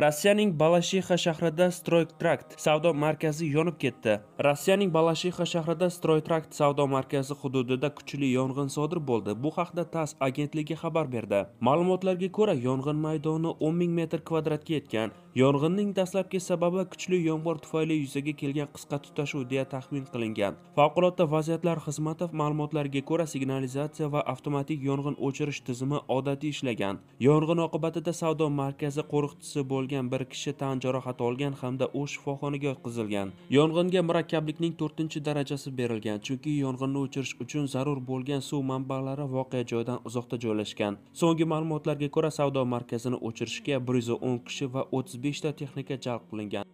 rossiyaning balashiha shahrida stroytrakt savdo markazi yonib ketdi rossiyaning balashiha shahrida stroytrakt savdo markazi hududida kuchli yong'in sodir bo'ldi bu haqda tass agentligi xabar berdi ma'lumotlarga ko'ra yong'in maydoni 10 ming metr kvadratga yetgan yong'inning dastlabki sababi kuchli yomg'ir tufayli yuzaga kelgan qisqa tutashuv deya taxmin qilingan favqulodda vaziyatlar xizmati ma'lumotlariga ko'ra signalizatsiya va avtomatik yong'in o'chirish tizimi odatiy ishlagan yong'in oqibatida savdo markazi qo'riqchisi bo'lgan bo'lgan bir kishi tan jarohati olgan hamda u shifoxonaga yotqizilgan yong'inga murakkablikning to'rtinchi darajasi berilgan chunki yong'inni o'chirish uchun zarur bo'lgan suv manbalari voqea joyidan uzoqda joylashgan so'nggi ma'lumotlarga ko'ra savdo markazini o'chirishga bir yuz o'n kishi va o'ttiz beshta texnika jalb qilingan